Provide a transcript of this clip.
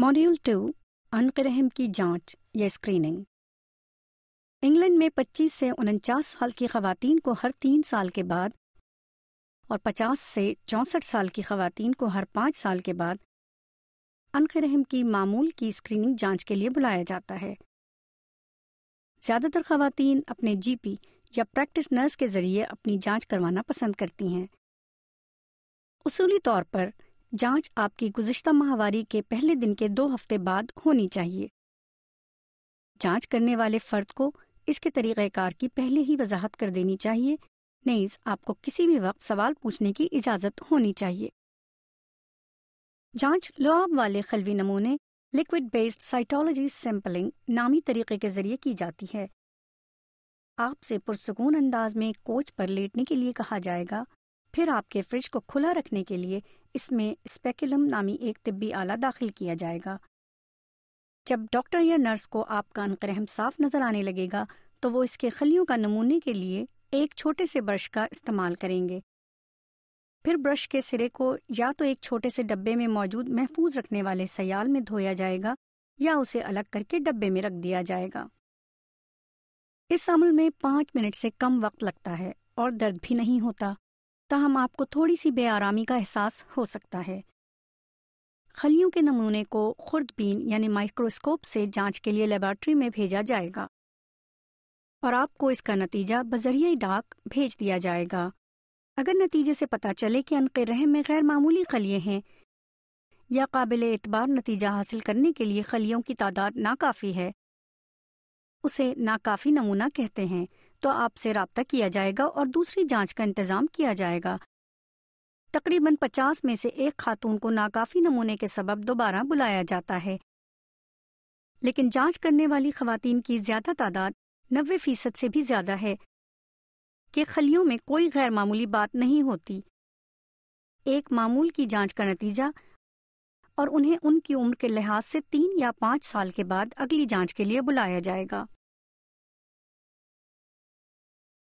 module to रहम की जांच या स्क्रीनिंग इंग्लैंड में 25 से उनचास साल की खवतान को हर तीन साल के बाद और 50 से चौंसठ साल की खातन को हर पाँच साल के बाद रहम की मामूल की स्क्रीनिंग जांच के लिए बुलाया जाता है ज़्यादातर खवतान अपने जीपी या प्रैक्टिस नर्स के ज़रिए अपनी जांच करवाना पसंद करती हैं उसूली तौर पर जांच आपकी गुजशत माहवारी के पहले दिन के दो हफ्ते बाद होनी चाहिए जांच करने वाले फर्द को इसके तरीक़ाकार की पहले ही वजाहत कर देनी चाहिए नेज आपको किसी भी वक्त सवाल पूछने की इजाज़त होनी चाहिए जांच लुआब वाले खलवी नमूने लिक्विड बेस्ड साइटोलॉजी सैम्पलिंग नामी तरीके के जरिए की जाती है आपसे पुरसकून अंदाज में कोच पर लेटने के लिए कहा जाएगा फिर आपके फ्रिज को खुला रखने के लिए इसमें स्पेकुलम नामी एक तिब्बी आला दाखिल किया जाएगा जब डॉक्टर या नर्स को आपका अनक्रहम साफ नजर आने लगेगा तो वो इसके खलियों का नमूने के लिए एक छोटे से ब्रश का इस्तेमाल करेंगे फिर ब्रश के सिरे को या तो एक छोटे से डब्बे में मौजूद महफूज रखने वाले सयाल में धोया जाएगा या उसे अलग करके डब्बे में रख दिया जाएगा इस अमल में पांच मिनट से कम वक्त लगता है और दर्द भी नहीं होता ताहम आपको थोड़ी सी बेआरामी का एहसास हो सकता है खलियों के नमूने को खुर्दबीन यानी माइक्रोस्कोप से जांच के लिए लेबॉर्ट्री में भेजा जाएगा और आपको इसका नतीजा बजरिए डाक भेज दिया जाएगा अगर नतीजे से पता चले कि अनके रहम में गैर मामूली खलिये हैं या काबिल एतबार नतीजा हासिल करने के लिए खलियों की तादाद नाकाफ़ी है उसे नाकाफ़ी नमूना कहते हैं तो आपसे रबता किया जाएगा और दूसरी जाँच का इंतज़ाम किया जाएगा तकरीबन पचास में से एक खातून को नाकाफी नमूने के सबब दोबारा बुलाया जाता है लेकिन जांच करने वाली खातन की ज्यादा तादाद नबे फीसद से भी ज्यादा है कि खलियों में कोई गैर मामूली बात नहीं होती एक मामूल की जांच का नतीजा और उन्हें उनकी उम्र के लिहाज से तीन या पाँच साल के बाद अगली जांच के लिए बुलाया जाएगा